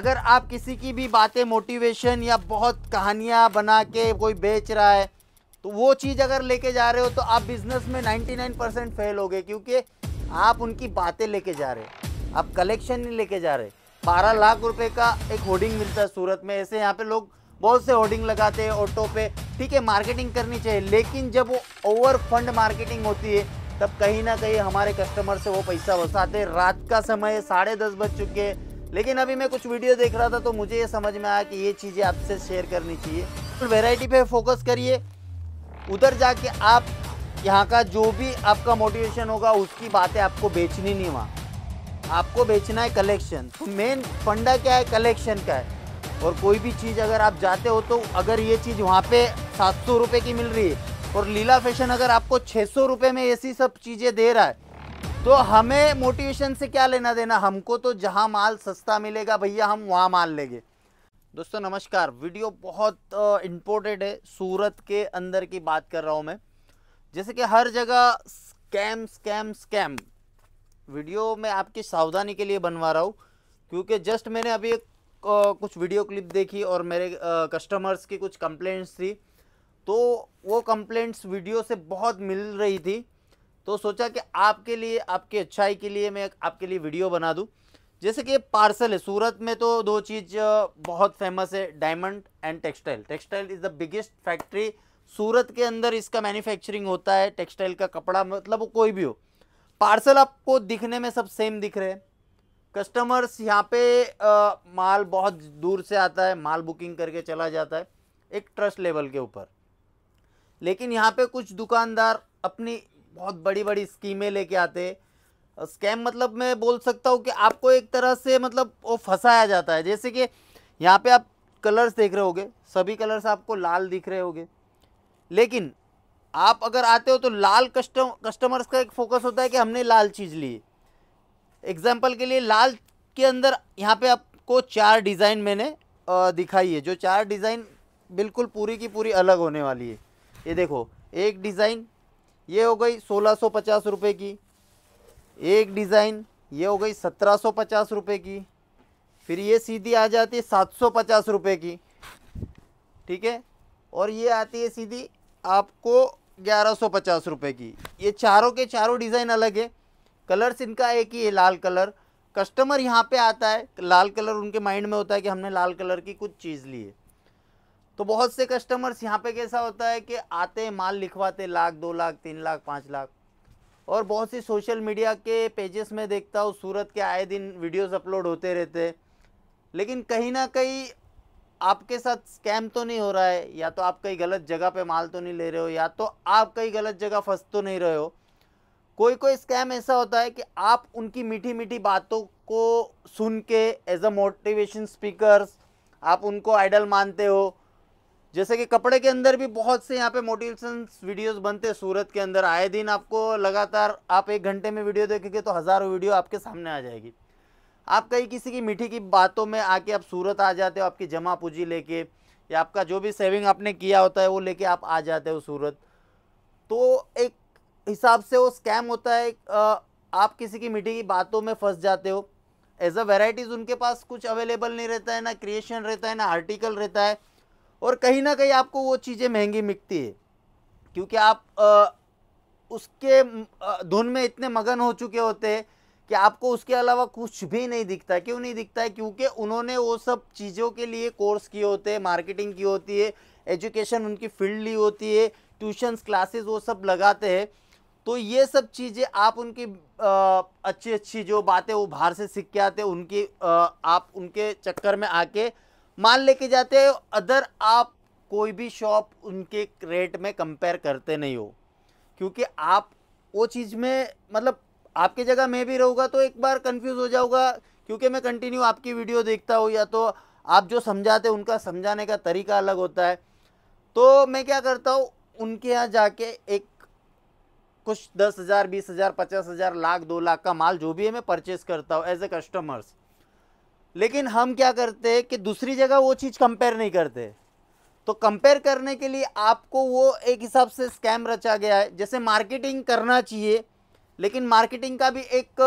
अगर आप किसी की भी बातें मोटिवेशन या बहुत कहानियाँ बना के कोई बेच रहा है तो वो चीज़ अगर लेके जा रहे हो तो आप बिज़नेस में 99 परसेंट फेल हो गए क्योंकि आप उनकी बातें लेके जा रहे आप कलेक्शन नहीं लेके जा रहे बारह लाख रुपए का एक होर्डिंग मिलता है सूरत में ऐसे यहाँ पे लोग बहुत से होर्डिंग लगाते हैं ऑटो पे ठीक है मार्केटिंग करनी चाहिए लेकिन जब वो ओवर फंड मार्केटिंग होती है तब कहीं ना कहीं हमारे कस्टमर से वो पैसा वसाते रात का समय साढ़े दस बज चुके हैं लेकिन अभी मैं कुछ वीडियो देख रहा था तो मुझे ये समझ में आया कि ये चीज़ें आपसे शेयर करनी चाहिए तो वेराइटी पे फोकस करिए उधर जाके आप यहाँ का जो भी आपका मोटिवेशन होगा उसकी बातें आपको बेचनी नहीं वहाँ आपको बेचना है कलेक्शन तो मेन फंडा क्या है कलेक्शन का है और कोई भी चीज़ अगर आप जाते हो तो अगर ये चीज़ वहाँ पे सात सौ रुपये की मिल रही है और लीला फैशन अगर आपको छः सौ रुपये में ऐसी सब चीज़ें दे रहा है तो हमें मोटिवेशन से क्या लेना देना हमको तो जहाँ माल सस्ता मिलेगा भैया हम वहाँ माल लेंगे दोस्तों नमस्कार वीडियो बहुत इम्पोर्टेंट है सूरत के अंदर की बात कर रहा हूँ मैं जैसे कि हर जगह स्कैम स्कैम स्कैम वीडियो मैं आपकी सावधानी के लिए बनवा रहा हूँ क्योंकि जस्ट मैंने अभी एक कुछ वीडियो क्लिप देखी और मेरे कस्टमर्स की कुछ कंप्लेंट्स थी तो वो कंप्लेंट्स वीडियो से बहुत मिल रही थी तो सोचा कि आपके लिए आपकी अच्छाई के लिए मैं आपके लिए वीडियो बना दूँ जैसे कि पार्सल है सूरत में तो दो चीज़ बहुत फेमस है diamond and textile textile is the biggest factory Surat के अंदर इसका मैन्युफैक्चरिंग होता है टेक्सटाइल का कपड़ा मतलब वो कोई भी हो पार्सल आपको दिखने में सब सेम दिख रहे हैं कस्टमर्स यहाँ पे आ, माल बहुत दूर से आता है माल बुकिंग करके चला जाता है एक ट्रस्ट लेवल के ऊपर लेकिन यहाँ पे कुछ दुकानदार अपनी बहुत बड़ी बड़ी स्कीमें लेके आते स्कैम मतलब मैं बोल सकता हूँ कि आपको एक तरह से मतलब वो फंसाया जाता है जैसे कि यहाँ पे आप कलर्स देख रहे होगे सभी कलर्स आपको लाल दिख रहे होगे लेकिन आप अगर आते हो तो लाल कस्टम कस्टमर्स का एक फोकस होता है कि हमने लाल चीज़ ली एग्जाम्पल के लिए लाल के अंदर यहाँ पे आपको चार डिज़ाइन मैंने दिखाई है जो चार डिज़ाइन बिल्कुल पूरी की पूरी अलग होने वाली है ये देखो एक डिज़ाइन ये हो गई सोलह सौ पचास रुपये की एक डिज़ाइन ये हो गई सत्रह सौ पचास रुपये की फिर ये सीधी आ जाती है सात सौ पचास रुपये की ठीक है और ये आती है सीधी आपको ग्यारह सौ पचास रुपये की ये चारों के चारों डिज़ाइन अलग है कलर्स इनका एक ही है लाल कलर कस्टमर यहाँ पे आता है लाल कलर उनके माइंड में होता है कि हमने लाल कलर की कुछ चीज़ ली है तो बहुत से कस्टमर्स यहाँ पे कैसा होता है कि आते माल लिखवाते लाख दो लाख तीन लाख पाँच लाख और बहुत सी सोशल मीडिया के पेजेस में देखता हूँ सूरत के आए दिन वीडियोस अपलोड होते रहते लेकिन कहीं ना कहीं आपके साथ स्कैम तो नहीं हो रहा है या तो आप कहीं गलत जगह पे माल तो नहीं ले रहे हो या तो आप कहीं गलत जगह फंस तो नहीं रहे हो कोई कोई स्कैम ऐसा होता है कि आप उनकी मीठी मीठी बातों को सुन के एज अ मोटिवेशन स्पीकर आप उनको आइडल मानते हो जैसे कि कपड़े के अंदर भी बहुत से यहाँ पे मोटिवेशन वीडियोस बनते हैं सूरत के अंदर आए दिन आपको लगातार आप एक घंटे में वीडियो देखेंगे तो हज़ारों वीडियो आपके सामने आ जाएगी आप कहीं किसी की मीठी की बातों में आके आप सूरत आ जाते हो आपकी जमा पूंजी लेके या आपका जो भी सेविंग आपने किया होता है वो लेके आप आ जाते हो सूरत तो एक हिसाब से वो स्कैम होता है आप किसी की मीठी की बातों में फंस जाते हो एज अ वेराइटीज़ उनके पास कुछ अवेलेबल नहीं रहता है ना क्रिएशन रहता है ना आर्टिकल रहता है और कहीं ना कहीं आपको वो चीज़ें महंगी मिलती है क्योंकि आप आ, उसके धुन में इतने मगन हो चुके होते हैं कि आपको उसके अलावा कुछ भी नहीं दिखता है क्यों नहीं दिखता है क्योंकि उन्होंने वो सब चीज़ों के लिए कोर्स किए होते हैं मार्केटिंग की होती है एजुकेशन उनकी फील्ड ली होती है ट्यूशन्स क्लासेस वो सब लगाते हैं तो ये सब चीज़ें आप उनकी अच्छी अच्छी जो बातें वो बाहर से सीख के आते उनकी आ, आप उनके चक्कर में आके माल लेके जाते हो अदर आप कोई भी शॉप उनके रेट में कंपेयर करते नहीं हो क्योंकि आप वो चीज़ में मतलब आपकी जगह मैं भी रहूँगा तो एक बार कंफ्यूज हो जाऊँगा क्योंकि मैं कंटिन्यू आपकी वीडियो देखता हूँ या तो आप जो समझाते उनका समझाने का तरीका अलग होता है तो मैं क्या करता हूँ उनके यहाँ जाके एक कुछ दस हज़ार बीस हज़ार पचास हज़ार लाख दो लाख का माल जो भी है मैं परचेस करता हूँ एज ए कस्टमर्स लेकिन हम क्या करते हैं कि दूसरी जगह वो चीज़ कंपेयर नहीं करते तो कंपेयर करने के लिए आपको वो एक हिसाब से स्कैम रचा गया है जैसे मार्केटिंग करना चाहिए लेकिन मार्केटिंग का भी एक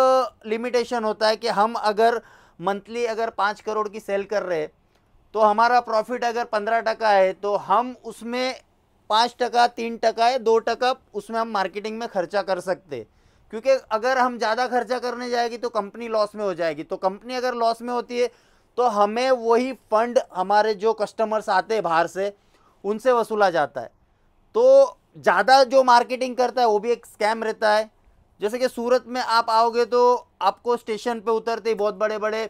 लिमिटेशन होता है कि हम अगर मंथली अगर पाँच करोड़ की सेल कर रहे हैं तो हमारा प्रॉफिट अगर पंद्रह टका है तो हम उसमें पाँच टका तीन टका या दो टका उसमें हम मार्केटिंग में खर्चा कर सकते हैं क्योंकि अगर हम ज़्यादा खर्चा करने जाएगी तो कंपनी लॉस में हो जाएगी तो कंपनी अगर लॉस में होती है तो हमें वही फंड हमारे जो कस्टमर्स आते हैं बाहर से उनसे वसूला जाता है तो ज़्यादा जो मार्केटिंग करता है वो भी एक स्कैम रहता है जैसे कि सूरत में आप आओगे तो आपको स्टेशन पे उतरते ही बहुत बड़े बड़े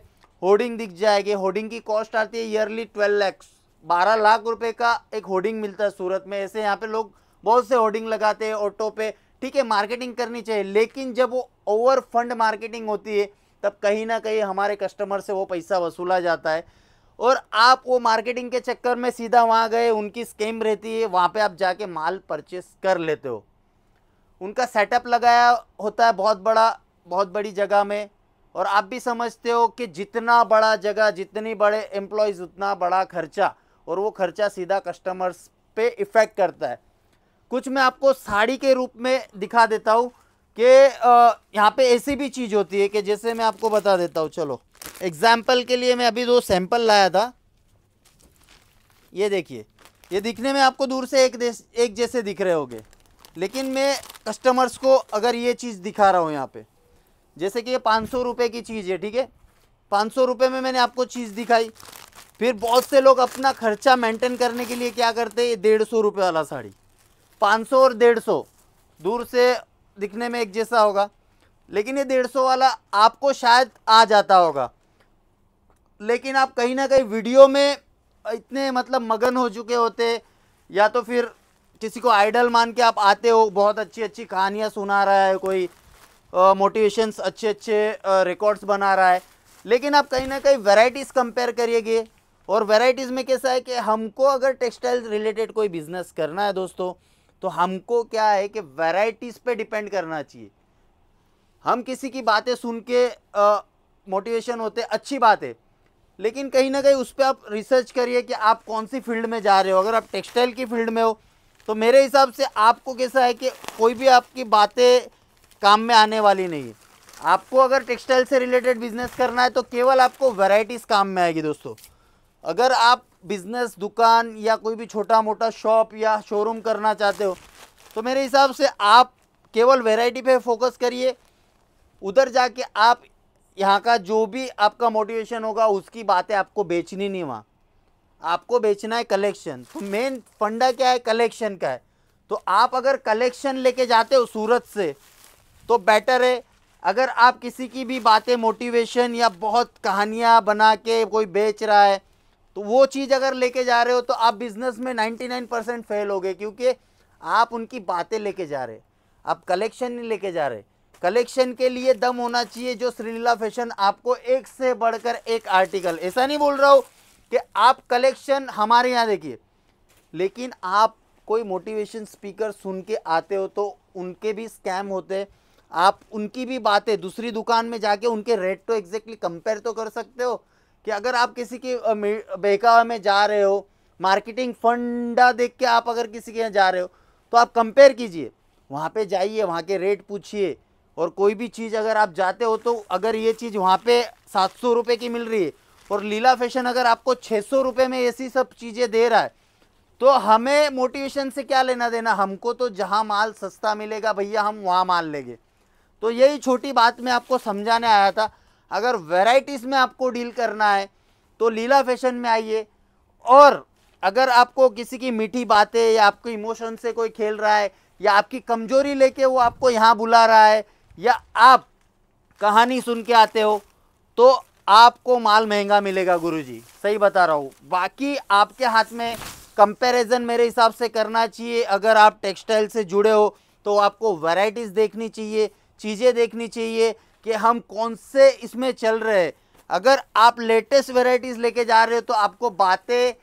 होर्डिंग दिख जाएंगे होर्डिंग की कॉस्ट आती है ईयरली ट्वेल्व लैक्स बारह लाख रुपए का एक होर्डिंग मिलता है सूरत में ऐसे यहाँ पे लोग बहुत से होर्डिंग लगाते हैं ऑटो पे ठीक है मार्केटिंग करनी चाहिए लेकिन जब वो ओवर फंड मार्केटिंग होती है तब कहीं ना कहीं हमारे कस्टमर से वो पैसा वसूला जाता है और आप वो मार्केटिंग के चक्कर में सीधा वहाँ गए उनकी स्कीम रहती है वहाँ पे आप जाके माल परचेस कर लेते हो उनका सेटअप लगाया होता है बहुत बड़ा बहुत बड़ी जगह में और आप भी समझते हो कि जितना बड़ा जगह जितनी बड़े एम्प्लॉयज़ उतना बड़ा खर्चा और वो खर्चा सीधा कस्टमर्स पे इफ़ेक्ट करता है कुछ मैं आपको साड़ी के रूप में दिखा देता हूँ कि यहाँ पे ऐसी भी चीज़ होती है कि जैसे मैं आपको बता देता हूँ चलो एग्जाम्पल के लिए मैं अभी दो सैंपल लाया था ये देखिए ये दिखने में आपको दूर से एक एक जैसे दिख रहे होंगे लेकिन मैं कस्टमर्स को अगर ये चीज़ दिखा रहा हूँ यहाँ पे जैसे कि ये पाँच सौ रुपये की चीज़ है ठीक है पाँच सौ रुपये में मैंने आपको चीज़ दिखाई फिर बहुत से लोग अपना खर्चा मेंटेन करने के लिए क्या करते हैं डेढ़ सौ रुपये वाला साड़ी 500 और 150 दूर से दिखने में एक जैसा होगा लेकिन ये 150 वाला आपको शायद आ जाता होगा लेकिन आप कहीं ना कहीं वीडियो में इतने मतलब मगन हो चुके होते या तो फिर किसी को आइडल मान के आप आते हो बहुत अच्छी अच्छी कहानियाँ सुना रहा है कोई मोटिवेशंस अच्छे अच्छे रिकॉर्ड्स बना रहा है लेकिन आप कहीं ना कहीं वेराइटीज़ कंपेयर करिएगे और वेराइटीज़ में कैसा है कि हमको अगर टेक्सटाइल रिलेटेड कोई बिज़नेस करना है दोस्तों तो हमको क्या है कि वैरायटीज़ पे डिपेंड करना चाहिए हम किसी की बातें सुन के मोटिवेशन होते अच्छी बात है लेकिन कहीं ना कहीं उस पर आप रिसर्च करिए कि आप कौन सी फील्ड में जा रहे हो अगर आप टेक्सटाइल की फील्ड में हो तो मेरे हिसाब से आपको कैसा है कि कोई भी आपकी बातें काम में आने वाली नहीं है आपको अगर टेक्सटाइल से रिलेटेड बिजनेस करना है तो केवल आपको वैरायटीज़ काम में आएगी दोस्तों अगर आप बिज़नेस दुकान या कोई भी छोटा मोटा शॉप या शोरूम करना चाहते हो तो मेरे हिसाब से आप केवल वेराइटी पे फोकस करिए उधर जाके आप यहाँ का जो भी आपका मोटिवेशन होगा उसकी बातें आपको बेचनी नहीं वहाँ आपको बेचना है कलेक्शन तो मेन फंडा क्या है कलेक्शन का है तो आप अगर कलेक्शन लेके जाते हो सूरत से तो बेटर है अगर आप किसी की भी बातें मोटिवेशन या बहुत कहानियाँ बना के कोई बेच रहा है तो वो चीज़ अगर लेके जा रहे हो तो आप बिजनेस में 99 परसेंट फेल हो गए क्योंकि आप उनकी बातें लेके जा रहे आप कलेक्शन नहीं लेके जा रहे कलेक्शन के लिए दम होना चाहिए जो श्रीलीला फैशन आपको एक से बढ़कर एक आर्टिकल ऐसा नहीं बोल रहा हूँ कि आप कलेक्शन हमारे यहाँ देखिए लेकिन आप कोई मोटिवेशन स्पीकर सुन के आते हो तो उनके भी स्कैम होते आप उनकी भी बातें दूसरी दुकान में जाके उनके रेट तो एग्जैक्टली कंपेयर तो कर सकते हो कि अगर आप किसी के बहकावा में जा रहे हो मार्केटिंग फंडा देख के आप अगर किसी के यहाँ जा रहे हो तो आप कंपेयर कीजिए वहाँ पे जाइए वहाँ के रेट पूछिए और कोई भी चीज़ अगर आप जाते हो तो अगर ये चीज़ वहाँ पे सात सौ रुपये की मिल रही है और लीला फैशन अगर आपको छः सौ रुपये में ऐसी सब चीज़ें दे रहा है तो हमें मोटिवेशन से क्या लेना देना हमको तो जहाँ माल सस्ता मिलेगा भैया हम वहाँ माल लेंगे तो यही छोटी बात मैं आपको समझाने आया था अगर वेराइटीज़ में आपको डील करना है तो लीला फैशन में आइए और अगर आपको किसी की मीठी बातें या आपके इमोशन से कोई खेल रहा है या आपकी कमजोरी लेके वो आपको यहाँ बुला रहा है या आप कहानी सुन के आते हो तो आपको माल महंगा मिलेगा गुरुजी सही बता रहा हूँ बाकी आपके हाथ में कंपैरिजन मेरे हिसाब से करना चाहिए अगर आप टेक्सटाइल से जुड़े हो तो आपको वैराइटीज़ देखनी चाहिए चीज़ें देखनी चाहिए कि हम कौन से इसमें चल रहे हैं अगर आप लेटेस्ट वेराइटीज़ लेके जा रहे हो तो आपको बातें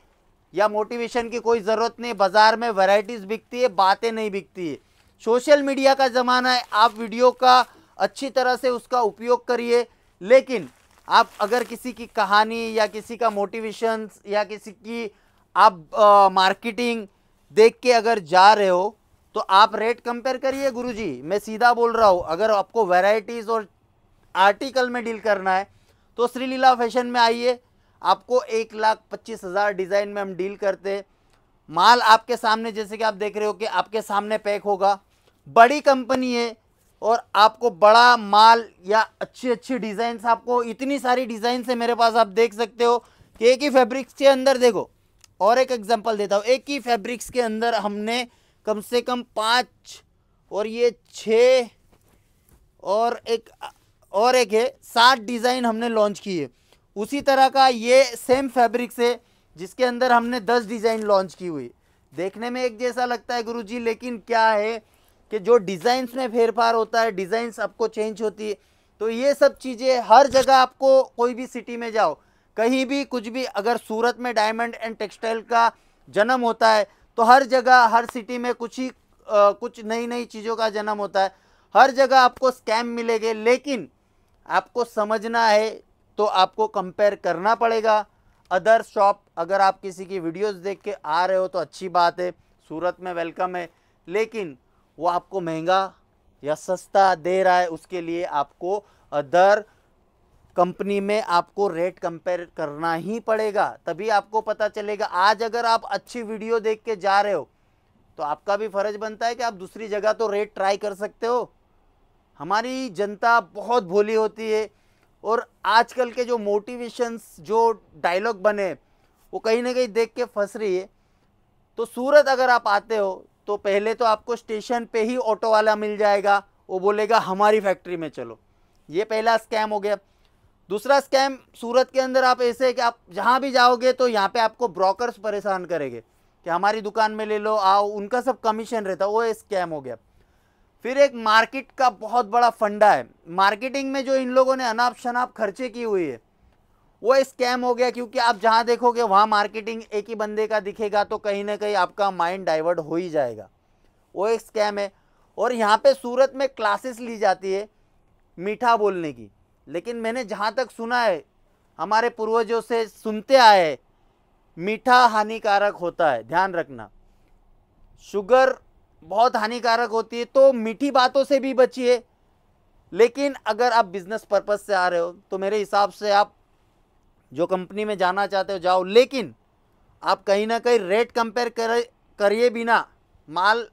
या मोटिवेशन की कोई ज़रूरत नहीं बाज़ार में वेराइटीज़ बिकती है बातें नहीं बिकती है सोशल मीडिया का ज़माना है आप वीडियो का अच्छी तरह से उसका उपयोग करिए लेकिन आप अगर किसी की कहानी या किसी का मोटिवेशन या किसी की आप मार्केटिंग देख के अगर जा रहे हो तो आप रेट कंपेयर करिए गुरुजी मैं सीधा बोल रहा हूँ अगर आपको वैरायटीज़ और आर्टिकल में डील करना है तो श्रीलीला फैशन में आइए आपको एक लाख पच्चीस हज़ार डिज़ाइन में हम डील करते माल आपके सामने जैसे कि आप देख रहे हो कि आपके सामने पैक होगा बड़ी कंपनी है और आपको बड़ा माल या अच्छी अच्छी डिजाइन आपको इतनी सारी डिजाइन है मेरे पास आप देख सकते हो कि एक ही फैब्रिक्स के अंदर देखो और एक एग्जांपल देता हूँ एक ही फैब्रिक्स के अंदर हमने कम से कम पाँच और ये छ और एक और एक है सात डिज़ाइन हमने लॉन्च की है उसी तरह का ये सेम फैब्रिक से जिसके अंदर हमने दस डिज़ाइन लॉन्च की हुई देखने में एक जैसा लगता है गुरुजी लेकिन क्या है कि जो डिज़ाइंस में फेरफार होता है डिज़ाइंस आपको चेंज होती है तो ये सब चीज़ें हर जगह आपको कोई भी सिटी में जाओ कहीं भी कुछ भी अगर सूरत में डायमंड एंड टेक्सटाइल का जन्म होता है तो हर जगह हर सिटी में कुछ ही आ, कुछ नई नई चीज़ों का जन्म होता है हर जगह आपको स्कैम मिलेंगे लेकिन आपको समझना है तो आपको कंपेयर करना पड़ेगा अदर शॉप अगर आप किसी की वीडियोस देख के आ रहे हो तो अच्छी बात है सूरत में वेलकम है लेकिन वो आपको महंगा या सस्ता दे रहा है उसके लिए आपको अदर कंपनी में आपको रेट कंपेयर करना ही पड़ेगा तभी आपको पता चलेगा आज अगर आप अच्छी वीडियो देख के जा रहे हो तो आपका भी फर्ज बनता है कि आप दूसरी जगह तो रेट ट्राई कर सकते हो हमारी जनता बहुत भोली होती है और आजकल के जो मोटिवेशंस जो डायलॉग बने वो कहीं ना कहीं देख के फंस रही है तो सूरत अगर आप आते हो तो पहले तो आपको स्टेशन पे ही ऑटो वाला मिल जाएगा वो बोलेगा हमारी फैक्ट्री में चलो ये पहला स्कैम हो गया दूसरा स्कैम सूरत के अंदर आप ऐसे कि आप जहाँ भी जाओगे तो यहाँ पे आपको ब्रोकर्स परेशान करेंगे कि हमारी दुकान में ले लो आओ उनका सब कमीशन रहता वो स्कैम हो गया फिर एक मार्केट का बहुत बड़ा फंडा है मार्केटिंग में जो इन लोगों ने अनाप शनाप खर्चे की हुई है वो स्कैम हो गया क्योंकि आप जहाँ देखोगे वहाँ मार्केटिंग एक ही बंदे का दिखेगा तो कहीं ना कहीं आपका माइंड डाइवर्ट हो ही जाएगा वो एक स्कैम है और यहाँ पे सूरत में क्लासेस ली जाती है मीठा बोलने की लेकिन मैंने जहाँ तक सुना है हमारे पूर्वजों से सुनते आए मीठा हानिकारक होता है ध्यान रखना शुगर बहुत हानिकारक होती है तो मीठी बातों से भी बचिए लेकिन अगर आप बिजनेस पर्पज़ से आ रहे हो तो मेरे हिसाब से आप जो कंपनी में जाना चाहते हो जाओ लेकिन आप कहीं ना कहीं रेट कंपेयर कर करिए बिना माल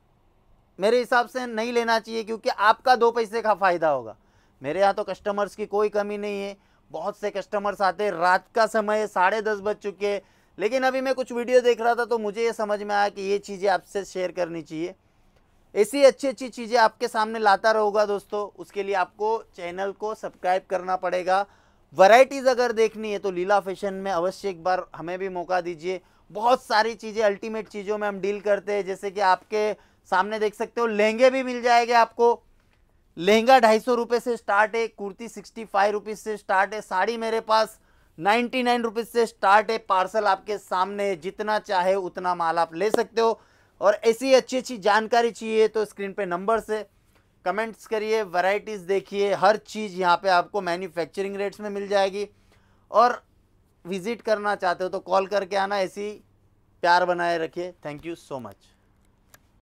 मेरे हिसाब से नहीं लेना चाहिए क्योंकि आपका दो पैसे का फ़ायदा होगा मेरे यहाँ तो कस्टमर्स की कोई कमी नहीं है बहुत से कस्टमर्स आते हैं रात का समय साढ़े दस बज चुके हैं लेकिन अभी मैं कुछ वीडियो देख रहा था तो मुझे ये समझ में आया कि ये चीज़ें आपसे शेयर करनी चाहिए ऐसी अच्छी अच्छी चीज़ें आपके सामने लाता रहूँगा दोस्तों उसके लिए आपको चैनल को सब्सक्राइब करना पड़ेगा वैरायटीज़ अगर देखनी है तो लीला फैशन में अवश्य एक बार हमें भी मौका दीजिए बहुत सारी चीज़ें अल्टीमेट चीज़ों में हम डील करते हैं जैसे कि आपके सामने देख सकते हो लहंगे भी मिल जाएंगे आपको लहंगा ढाई सौ रुपये से स्टार्ट है कुर्ती सिक्सटी फाइव रुपीज़ से स्टार्ट है साड़ी मेरे पास नाइन्टी नाइन रुपीज़ से स्टार्ट है पार्सल आपके सामने जितना चाहे उतना माल आप ले सकते हो और ऐसी अच्छी अच्छी जानकारी चाहिए तो स्क्रीन पे नंबर से कमेंट्स करिए वैरायटीज़ देखिए हर चीज़ यहाँ पे आपको मैन्युफैक्चरिंग रेट्स में मिल जाएगी और विज़िट करना चाहते हो तो कॉल करके आना ऐसी प्यार बनाए रखिए थैंक यू सो मच